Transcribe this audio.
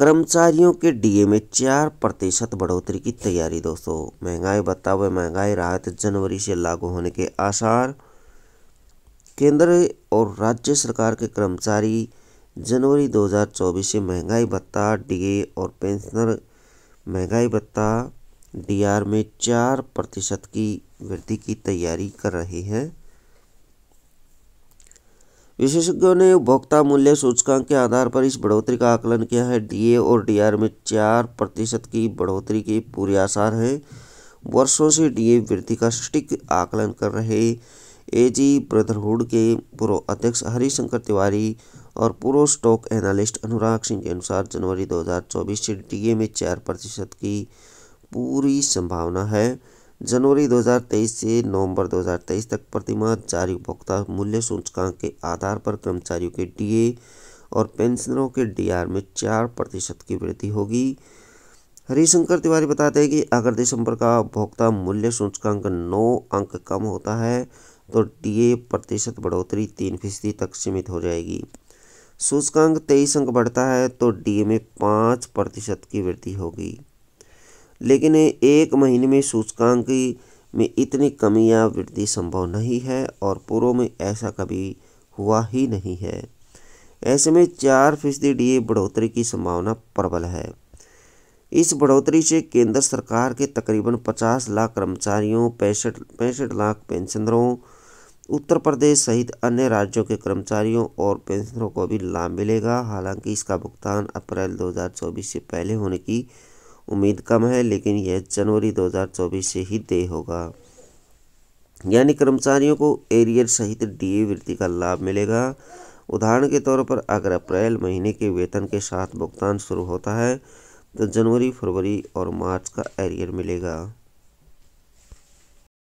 कर्मचारियों के डीए में चार प्रतिशत बढ़ोतरी की तैयारी दोस्तों महंगाई भत्ता व महंगाई राहत जनवरी से लागू होने के आसार केंद्र और राज्य सरकार के कर्मचारी जनवरी 2024 से महंगाई भत्ता डीए और पेंशनर महंगाई भत्ता डीआर में चार प्रतिशत की वृद्धि की तैयारी कर रहे हैं विशेषज्ञों ने उपभोक्ता मूल्य सूचकांक के आधार पर इस बढ़ोतरी का आकलन किया है डीए और डीआर में चार प्रतिशत की बढ़ोतरी के पूरे आसार हैं वर्षों से डीए वृद्धि का सटीक आकलन कर रहे एजी ब्रदरहुड के पूर्व अध्यक्ष हरिशंकर तिवारी और पूर्व स्टॉक एनालिस्ट अनुराग सिंह के अनुसार जनवरी 2024 से डीए में चार प्रतिशत की पूरी संभावना है जनवरी 2023 से नवंबर 2023 तक प्रतिमाह जारी उपभोक्ता मूल्य सूचकांक के आधार पर कर्मचारियों के डीए और पेंशनरों के डीआर में चार प्रतिशत की वृद्धि होगी हरिशंकर तिवारी बताते हैं कि अगर दिसंबर का उपभोक्ता मूल्य सूचकांक नौ अंक कम होता है तो डीए प्रतिशत बढ़ोतरी तीन फीसदी तक सीमित हो जाएगी सूचकांक तेईस अंक बढ़ता है तो डीए में पाँच प्रतिशत की वृद्धि होगी लेकिन एक महीने में सूचकांक में इतनी कमी या वृद्धि संभव नहीं है और पूर्व में ऐसा कभी हुआ ही नहीं है ऐसे में चार फीसदी डी बढ़ोतरी की संभावना प्रबल है इस बढ़ोतरी से केंद्र सरकार के तकरीबन 50 लाख कर्मचारियों पैंसठ पैंसठ लाख पेंशनरों उत्तर प्रदेश सहित अन्य राज्यों के कर्मचारियों और पेंशनरों को भी लाभ मिलेगा हालांकि इसका भुगतान अप्रैल 2024 से पहले होने की उम्मीद कम है लेकिन यह जनवरी 2024 से ही देय होगा यानी कर्मचारियों को एरियर सहित डीए वृत्ति का लाभ मिलेगा उदाहरण के तौर पर अगर अप्रैल महीने के वेतन के साथ भुगतान शुरू होता है तो जनवरी फरवरी और मार्च का एरियर मिलेगा